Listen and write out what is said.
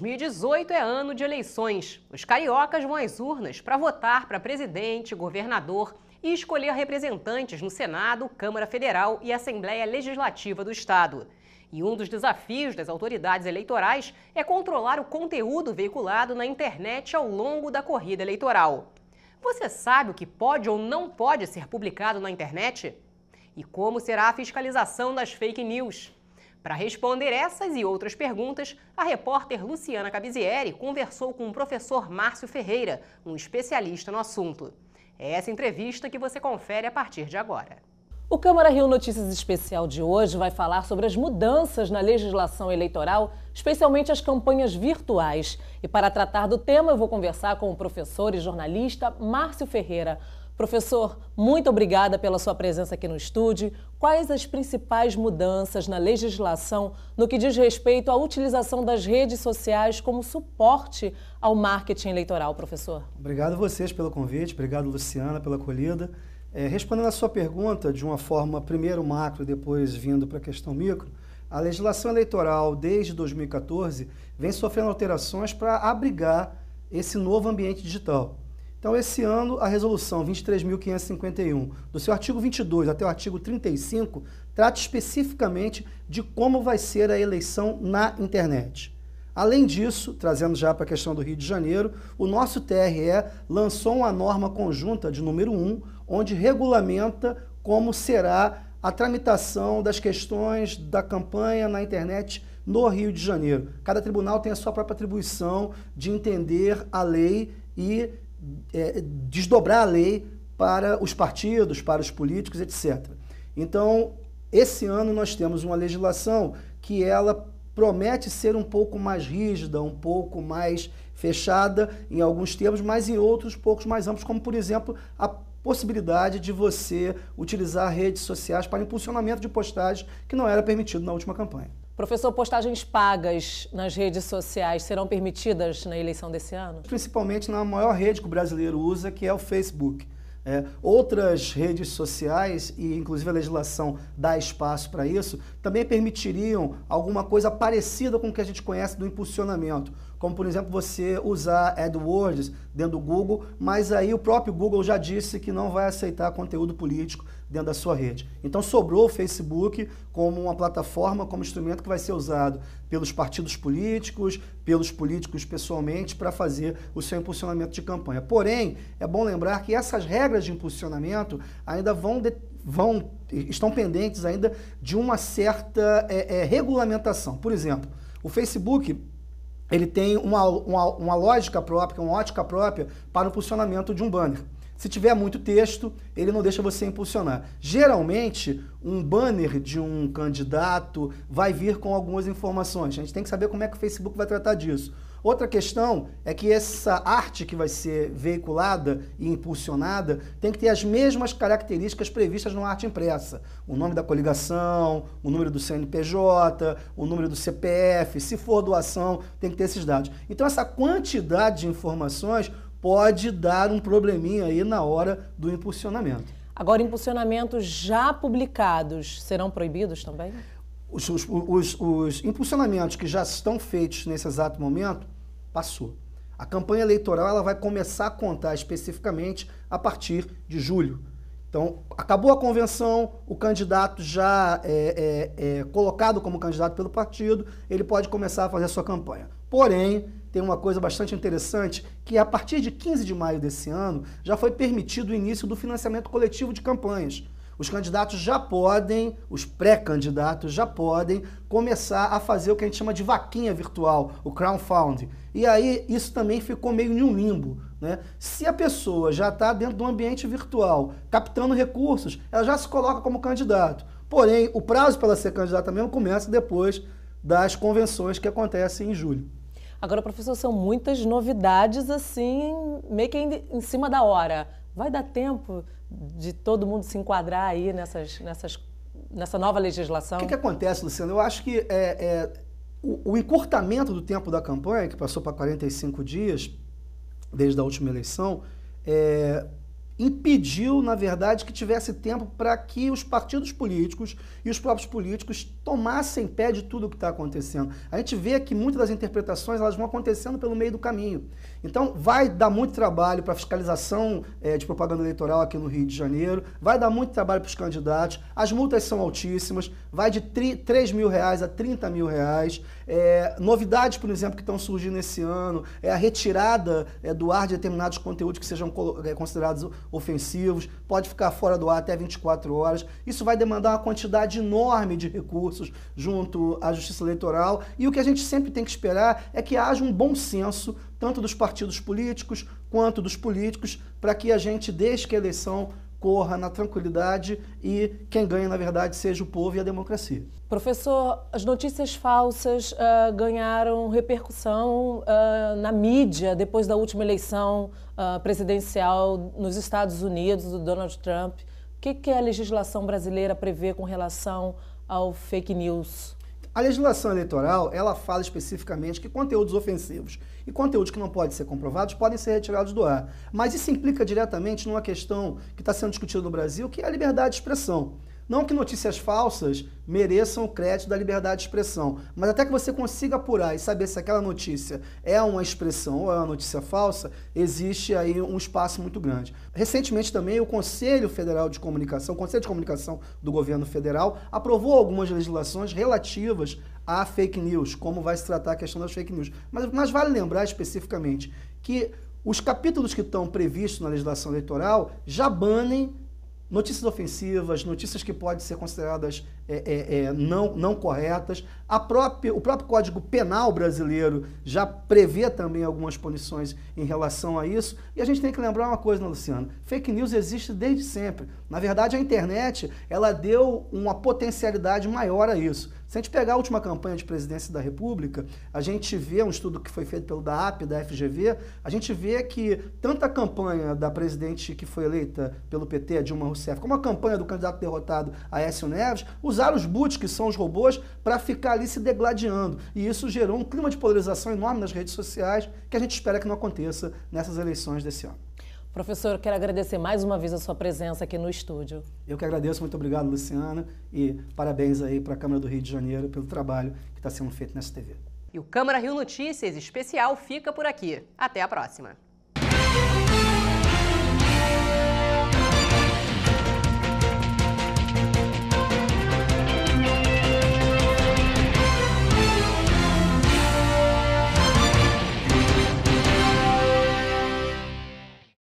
2018 é ano de eleições. Os cariocas vão às urnas para votar para presidente, governador e escolher representantes no Senado, Câmara Federal e Assembleia Legislativa do Estado. E um dos desafios das autoridades eleitorais é controlar o conteúdo veiculado na internet ao longo da corrida eleitoral. Você sabe o que pode ou não pode ser publicado na internet? E como será a fiscalização das fake news? Para responder essas e outras perguntas, a repórter Luciana Cabizieri conversou com o professor Márcio Ferreira, um especialista no assunto. É essa entrevista que você confere a partir de agora. O Câmara Rio Notícias Especial de hoje vai falar sobre as mudanças na legislação eleitoral, especialmente as campanhas virtuais. E para tratar do tema, eu vou conversar com o professor e jornalista Márcio Ferreira. Professor, muito obrigada pela sua presença aqui no estúdio. Quais as principais mudanças na legislação no que diz respeito à utilização das redes sociais como suporte ao marketing eleitoral, professor? Obrigado a vocês pelo convite, obrigado Luciana pela acolhida. É, respondendo à sua pergunta de uma forma primeiro macro, depois vindo para a questão micro, a legislação eleitoral desde 2014 vem sofrendo alterações para abrigar esse novo ambiente digital. Então, esse ano, a resolução 23.551, do seu artigo 22 até o artigo 35, trata especificamente de como vai ser a eleição na internet. Além disso, trazendo já para a questão do Rio de Janeiro, o nosso TRE lançou uma norma conjunta de número 1, onde regulamenta como será a tramitação das questões da campanha na internet no Rio de Janeiro. Cada tribunal tem a sua própria atribuição de entender a lei e é, desdobrar a lei para os partidos, para os políticos, etc. Então, esse ano nós temos uma legislação que ela promete ser um pouco mais rígida, um pouco mais fechada em alguns termos, mas em outros poucos mais amplos, como por exemplo a possibilidade de você utilizar redes sociais para impulsionamento de postagens que não era permitido na última campanha. Professor, postagens pagas nas redes sociais serão permitidas na eleição desse ano? Principalmente na maior rede que o brasileiro usa, que é o Facebook. É, outras redes sociais, e inclusive a legislação dá espaço para isso, também permitiriam alguma coisa parecida com o que a gente conhece do impulsionamento como por exemplo você usar AdWords dentro do Google, mas aí o próprio Google já disse que não vai aceitar conteúdo político dentro da sua rede. Então sobrou o Facebook como uma plataforma, como instrumento que vai ser usado pelos partidos políticos, pelos políticos pessoalmente para fazer o seu impulsionamento de campanha. Porém, é bom lembrar que essas regras de impulsionamento ainda vão de, vão estão pendentes ainda de uma certa é, é, regulamentação. Por exemplo, o Facebook ele tem uma, uma, uma lógica própria, uma ótica própria para o posicionamento de um banner. Se tiver muito texto, ele não deixa você impulsionar. Geralmente, um banner de um candidato vai vir com algumas informações. A gente tem que saber como é que o Facebook vai tratar disso Outra questão é que essa arte que vai ser veiculada e impulsionada tem que ter as mesmas características previstas na arte impressa. O nome da coligação, o número do CNPJ, o número do CPF, se for doação, tem que ter esses dados. Então essa quantidade de informações pode dar um probleminha aí na hora do impulsionamento. Agora, impulsionamentos já publicados serão proibidos também? os, os, os, os impulsionamentos que já estão feitos nesse exato momento, passou. A campanha eleitoral ela vai começar a contar especificamente a partir de julho. Então, acabou a convenção, o candidato já é, é, é, colocado como candidato pelo partido, ele pode começar a fazer a sua campanha. Porém, tem uma coisa bastante interessante, que a partir de 15 de maio desse ano, já foi permitido o início do financiamento coletivo de campanhas os candidatos já podem, os pré-candidatos já podem começar a fazer o que a gente chama de vaquinha virtual, o crowdfunding. E aí isso também ficou meio em um limbo. Né? Se a pessoa já está dentro de um ambiente virtual, captando recursos, ela já se coloca como candidato. Porém, o prazo para ela ser candidata mesmo começa depois das convenções que acontecem em julho. Agora, professor, são muitas novidades assim, meio que em cima da hora. Vai dar tempo de todo mundo se enquadrar aí nessas, nessas, nessa nova legislação? O que, que acontece, Luciano? Eu acho que é, é o, o, encurtamento do tempo da campanha, que passou para 45 dias desde a última eleição, é, impediu, na verdade, que tivesse tempo para que os partidos políticos e os próprios políticos tomassem pé de tudo o que está acontecendo. A gente vê que muitas das interpretações elas vão acontecendo pelo meio do caminho. Então, vai dar muito trabalho para fiscalização é, de propaganda eleitoral aqui no Rio de Janeiro, vai dar muito trabalho para os candidatos, as multas são altíssimas, vai de 3 mil reais a 30 mil reais. É, novidades, por exemplo, que estão surgindo esse ano, é a retirada é, do ar de determinados conteúdos que sejam considerados ofensivos, pode ficar fora do ar até 24 horas. Isso vai demandar uma quantidade enorme de recursos junto à Justiça Eleitoral e o que a gente sempre tem que esperar é que haja um bom senso tanto dos partidos políticos quanto dos políticos, para que a gente, desde que a eleição corra na tranquilidade e quem ganha, na verdade, seja o povo e a democracia. Professor, as notícias falsas uh, ganharam repercussão uh, na mídia depois da última eleição uh, presidencial nos Estados Unidos do Donald Trump. O que, que a legislação brasileira prevê com relação ao fake news? A legislação eleitoral, ela fala especificamente que conteúdos ofensivos e conteúdos que não podem ser comprovados podem ser retirados do ar. Mas isso implica diretamente numa questão que está sendo discutida no Brasil, que é a liberdade de expressão. Não que notícias falsas mereçam o crédito da liberdade de expressão, mas até que você consiga apurar e saber se aquela notícia é uma expressão ou é uma notícia falsa, existe aí um espaço muito grande. Recentemente também o Conselho Federal de Comunicação, o Conselho de Comunicação do Governo Federal, aprovou algumas legislações relativas a fake news, como vai se tratar a questão das fake news. Mas, mas vale lembrar especificamente que os capítulos que estão previstos na legislação eleitoral já banem notícias ofensivas, notícias que podem ser consideradas é, é, é, não, não corretas. A própria, o próprio Código Penal brasileiro já prevê também algumas punições em relação a isso. E a gente tem que lembrar uma coisa, né, Luciano? Fake news existe desde sempre. Na verdade, a internet ela deu uma potencialidade maior a isso. Se a gente pegar a última campanha de presidência da República, a gente vê um estudo que foi feito pelo DAAP, da FGV, a gente vê que tanto a campanha da presidente que foi eleita pelo PT, Dilma Rousseff, como a campanha do candidato derrotado Aécio Neves, usaram usar os bots, que são os robôs, para ficar ali se degladiando. E isso gerou um clima de polarização enorme nas redes sociais, que a gente espera que não aconteça nessas eleições desse ano. Professor, quero agradecer mais uma vez a sua presença aqui no estúdio. Eu que agradeço, muito obrigado, Luciana, e parabéns aí para a Câmara do Rio de Janeiro pelo trabalho que está sendo feito nessa TV. E o Câmara Rio Notícias especial fica por aqui. Até a próxima.